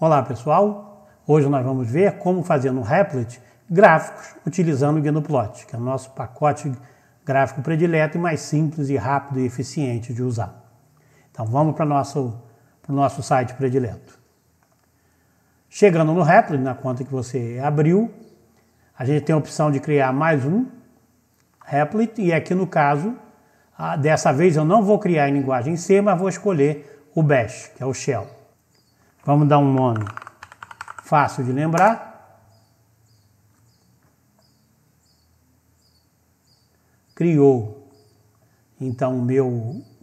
Olá pessoal, hoje nós vamos ver como fazer no Replit gráficos utilizando o GNUplot, que é o nosso pacote gráfico predileto e mais simples e rápido e eficiente de usar. Então vamos para o nosso, nosso site predileto. Chegando no Replit, na conta que você abriu, a gente tem a opção de criar mais um Replit, e aqui é no caso, ah, dessa vez eu não vou criar em linguagem C, mas vou escolher o Bash, que é o Shell. Vamos dar um nome fácil de lembrar. Criou, então, o meu,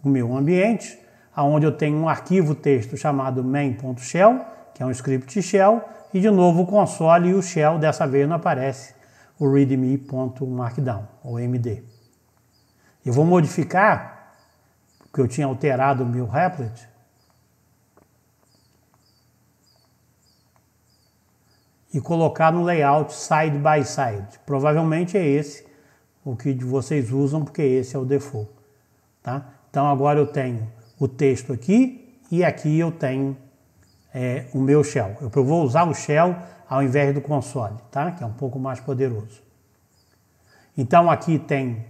o meu ambiente, onde eu tenho um arquivo texto chamado main.shell, que é um script shell, e de novo o console e o shell dessa vez não aparece o readme.markdown, ou MD. Eu vou modificar, porque eu tinha alterado o meu replet, e colocar no layout side by side. Provavelmente é esse o que vocês usam, porque esse é o default. Tá? Então agora eu tenho o texto aqui e aqui eu tenho é, o meu shell. Eu vou usar o shell ao invés do console, tá? que é um pouco mais poderoso. Então aqui tem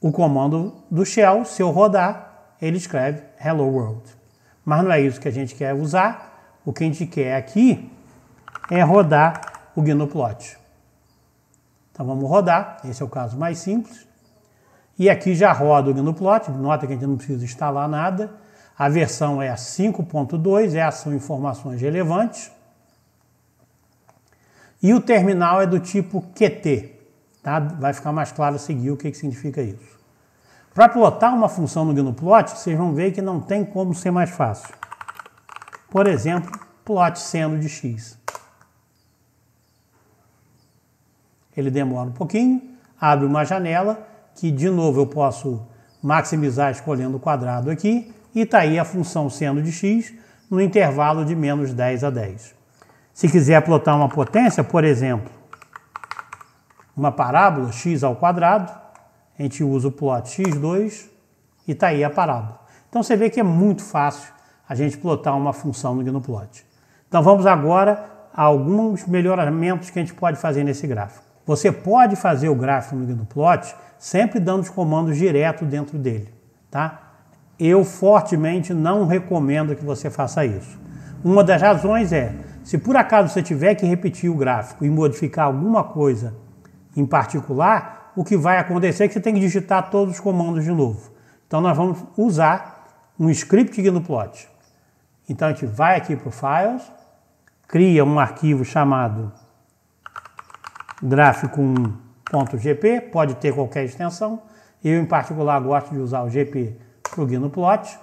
o comando do shell, se eu rodar, ele escreve Hello World. Mas não é isso que a gente quer usar, o que a gente quer aqui é rodar o GnuPlot. Então vamos rodar, esse é o caso mais simples. E aqui já roda o GnuPlot, nota que a gente não precisa instalar nada, a versão é a 5.2, essas são informações relevantes. E o terminal é do tipo QT, tá? Vai ficar mais claro seguir o que, que significa isso. Para plotar uma função no GNUplot, vocês vão ver que não tem como ser mais fácil. Por exemplo, plot seno de x. Ele demora um pouquinho, abre uma janela que, de novo, eu posso maximizar escolhendo o quadrado aqui e está aí a função seno de x no intervalo de menos 10 a 10. Se quiser plotar uma potência, por exemplo, uma parábola x ao quadrado, a gente usa o plot x2 e está aí a parábola. Então você vê que é muito fácil a gente plotar uma função no GNUplot. Então vamos agora a alguns melhoramentos que a gente pode fazer nesse gráfico. Você pode fazer o gráfico no GNUplot sempre dando os comandos direto dentro dele, tá? eu fortemente não recomendo que você faça isso. Uma das razões é, se por acaso você tiver que repetir o gráfico e modificar alguma coisa em particular, o que vai acontecer é que você tem que digitar todos os comandos de novo. Então nós vamos usar um script gnuplot. Então a gente vai aqui para o Files, cria um arquivo chamado gráfico1.gp, pode ter qualquer extensão. Eu, em particular, gosto de usar o gp para o GnuPlot,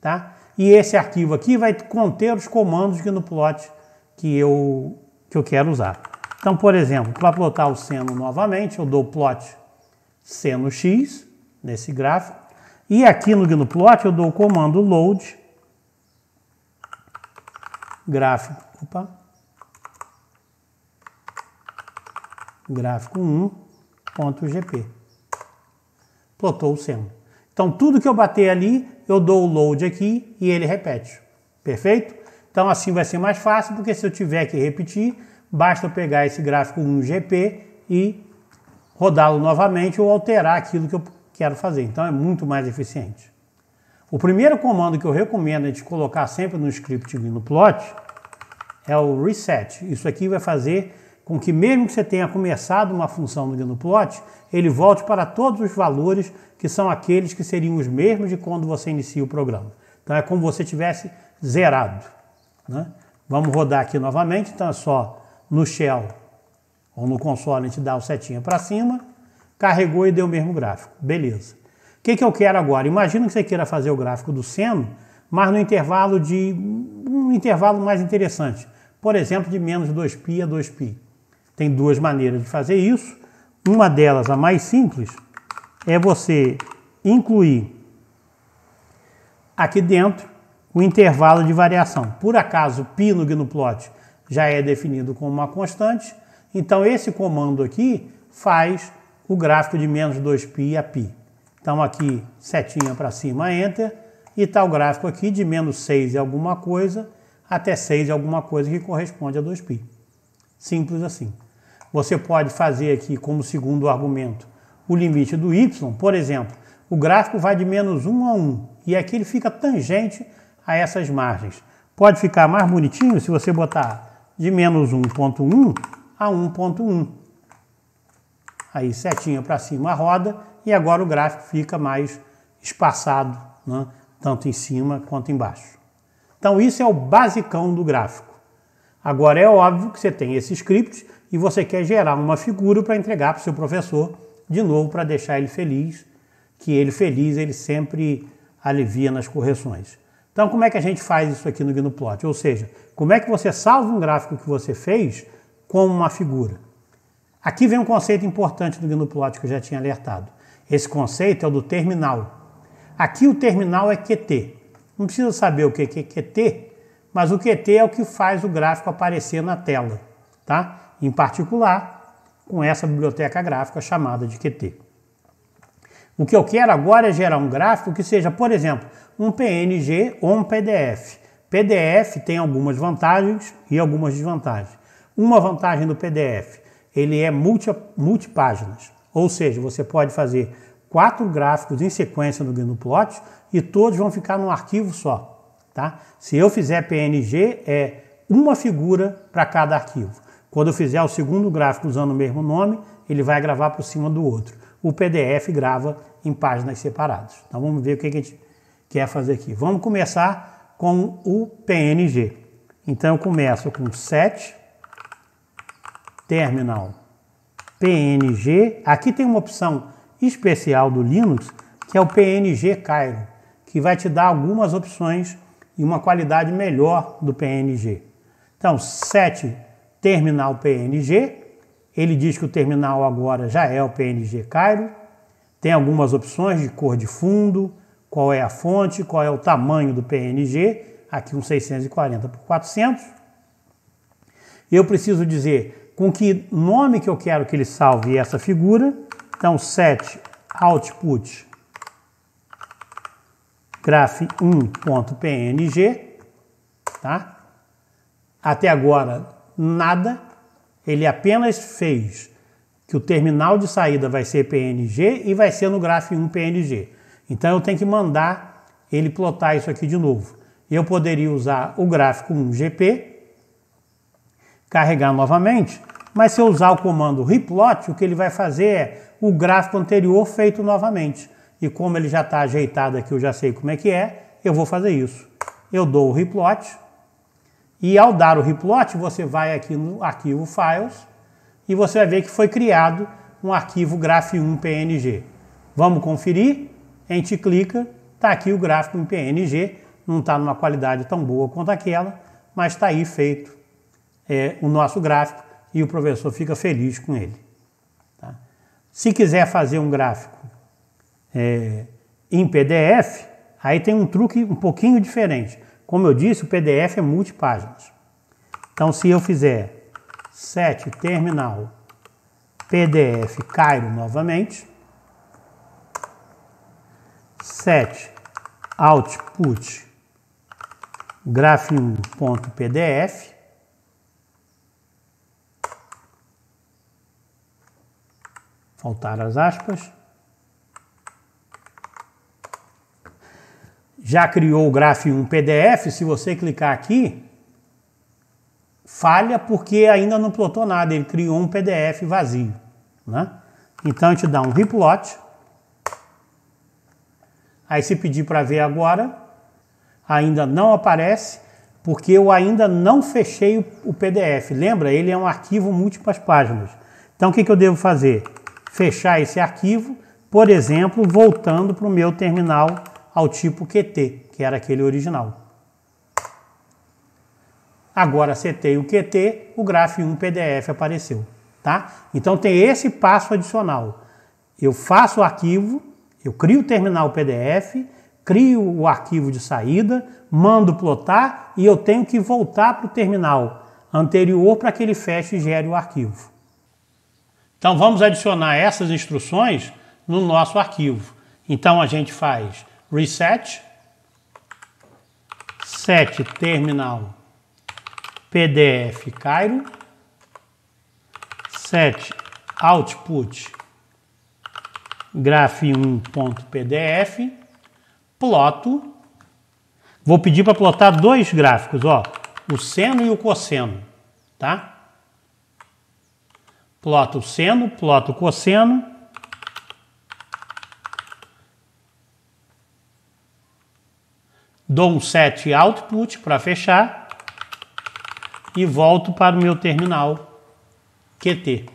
tá? E esse arquivo aqui vai conter os comandos GnuPlot que eu, que eu quero usar. Então, por exemplo, para plotar o seno novamente, eu dou plot seno x nesse gráfico. E aqui no GnuPlot eu dou o comando load gráfico, opa, gráfico 1.gp. Plotou o seno. Então, tudo que eu bater ali, eu dou o load aqui e ele repete. Perfeito? Então, assim vai ser mais fácil, porque se eu tiver que repetir, basta eu pegar esse gráfico 1GP e rodá-lo novamente ou alterar aquilo que eu quero fazer. Então, é muito mais eficiente. O primeiro comando que eu recomendo a é gente colocar sempre no script e no plot é o reset. Isso aqui vai fazer com que mesmo que você tenha começado uma função no Gnuplot, ele volte para todos os valores que são aqueles que seriam os mesmos de quando você inicia o programa. Então é como você tivesse zerado. Né? Vamos rodar aqui novamente, então é só no shell ou no console a gente dá o setinha para cima, carregou e deu o mesmo gráfico. Beleza. O que, que eu quero agora? Imagina que você queira fazer o gráfico do seno, mas no intervalo de um intervalo mais interessante. Por exemplo, de menos 2π a 2π. Tem duas maneiras de fazer isso. Uma delas, a mais simples, é você incluir aqui dentro o intervalo de variação. Por acaso, π no gnuplot já é definido como uma constante, então esse comando aqui faz o gráfico de menos 2π a π. Então aqui, setinha para cima, Enter, e está o gráfico aqui de menos 6 e alguma coisa até 6 e alguma coisa que corresponde a 2π. Simples assim. Você pode fazer aqui como segundo argumento o limite do y, por exemplo, o gráfico vai de menos 1 a 1 e aqui ele fica tangente a essas margens. Pode ficar mais bonitinho se você botar de menos 1.1 a 1.1. Aí setinha para cima a roda e agora o gráfico fica mais espaçado, né? tanto em cima quanto embaixo. Então isso é o basicão do gráfico. Agora é óbvio que você tem esses scripts e você quer gerar uma figura para entregar para o seu professor de novo para deixar ele feliz, que ele feliz ele sempre alivia nas correções. Então como é que a gente faz isso aqui no GnuPlot? Ou seja, como é que você salva um gráfico que você fez com uma figura? Aqui vem um conceito importante do GnuPlot que eu já tinha alertado. Esse conceito é o do terminal. Aqui o terminal é QT. Não precisa saber o que é QT, mas o QT é o que faz o gráfico aparecer na tela, tá? Em particular, com essa biblioteca gráfica chamada de QT. O que eu quero agora é gerar um gráfico que seja, por exemplo, um PNG ou um PDF. PDF tem algumas vantagens e algumas desvantagens. Uma vantagem do PDF, ele é multi, páginas ou seja, você pode fazer quatro gráficos em sequência no GNUplot e todos vão ficar num arquivo só. Tá? Se eu fizer PNG, é uma figura para cada arquivo. Quando eu fizer o segundo gráfico usando o mesmo nome, ele vai gravar por cima do outro. O PDF grava em páginas separadas. Então vamos ver o que a gente quer fazer aqui. Vamos começar com o PNG. Então eu começo com set terminal PNG. Aqui tem uma opção especial do Linux que é o PNG Cairo, que vai te dar algumas opções e uma qualidade melhor do PNG. Então, 7 terminal PNG, ele diz que o terminal agora já é o PNG Cairo, tem algumas opções de cor de fundo, qual é a fonte, qual é o tamanho do PNG, aqui um 640 por 400. Eu preciso dizer com que nome que eu quero que ele salve essa figura, então set output graph1.png, tá? Até agora, nada. Ele apenas fez que o terminal de saída vai ser PNG e vai ser no graph 1png PNG. Então eu tenho que mandar ele plotar isso aqui de novo. Eu poderia usar o gráfico 1GP, carregar novamente, mas se eu usar o comando replot, o que ele vai fazer é o gráfico anterior feito novamente e como ele já está ajeitado aqui, eu já sei como é que é, eu vou fazer isso. Eu dou o replot, e ao dar o replot, você vai aqui no arquivo Files, e você vai ver que foi criado um arquivo graph1 PNG. Vamos conferir? A gente clica, está aqui o gráfico em PNG, não está numa qualidade tão boa quanto aquela, mas está aí feito é, o nosso gráfico e o professor fica feliz com ele. Tá? Se quiser fazer um gráfico é, em PDF, aí tem um truque um pouquinho diferente. Como eu disse, o PDF é multipáginas. Então, se eu fizer set terminal PDF Cairo novamente, set output graph1.pdf, faltar as aspas, já criou o gráfico em um PDF, se você clicar aqui, falha porque ainda não plotou nada, ele criou um PDF vazio. Né? Então a gente dá um replot, aí se pedir para ver agora, ainda não aparece, porque eu ainda não fechei o PDF. Lembra? Ele é um arquivo múltiplas páginas. Então o que, que eu devo fazer? Fechar esse arquivo, por exemplo, voltando para o meu terminal ao tipo QT, que era aquele original. Agora setei o QT, o Graph 1 PDF apareceu, tá? Então tem esse passo adicional. Eu faço o arquivo, eu crio o terminal PDF, crio o arquivo de saída, mando plotar e eu tenho que voltar para o terminal anterior para que ele feche e gere o arquivo. Então vamos adicionar essas instruções no nosso arquivo. Então a gente faz reset, set terminal pdf cairo, set output graph1.pdf, ploto, vou pedir para plotar dois gráficos, ó, o seno e o cosseno, tá? Ploto o seno, ploto o cosseno, dou um set output para fechar e volto para o meu terminal QT.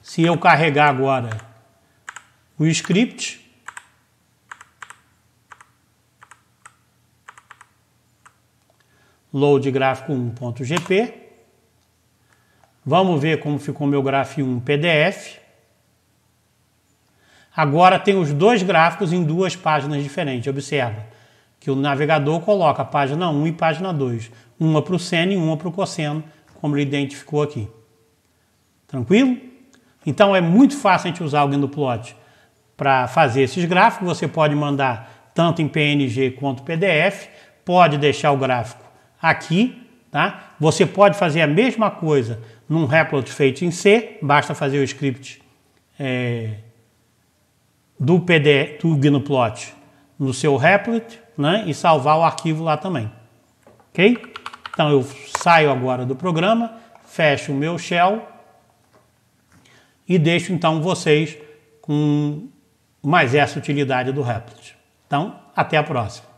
Se eu carregar agora o script, load gráfico 1.gp, vamos ver como ficou meu gráfico 1 PDF. Agora tem os dois gráficos em duas páginas diferentes. Observa que o navegador coloca página 1 e página 2, uma para o seno e uma para o cosseno, como ele identificou aqui. Tranquilo? Então é muito fácil a gente usar o plot para fazer esses gráficos. Você pode mandar tanto em PNG quanto PDF, pode deixar o gráfico aqui, tá? Você pode fazer a mesma coisa num Replot feito em C, basta fazer o script é, do PDF do GnuPlot no seu Replit né, e salvar o arquivo lá também. Ok? Então eu saio agora do programa, fecho o meu shell e deixo então vocês com mais essa utilidade do Replit. Então, até a próxima.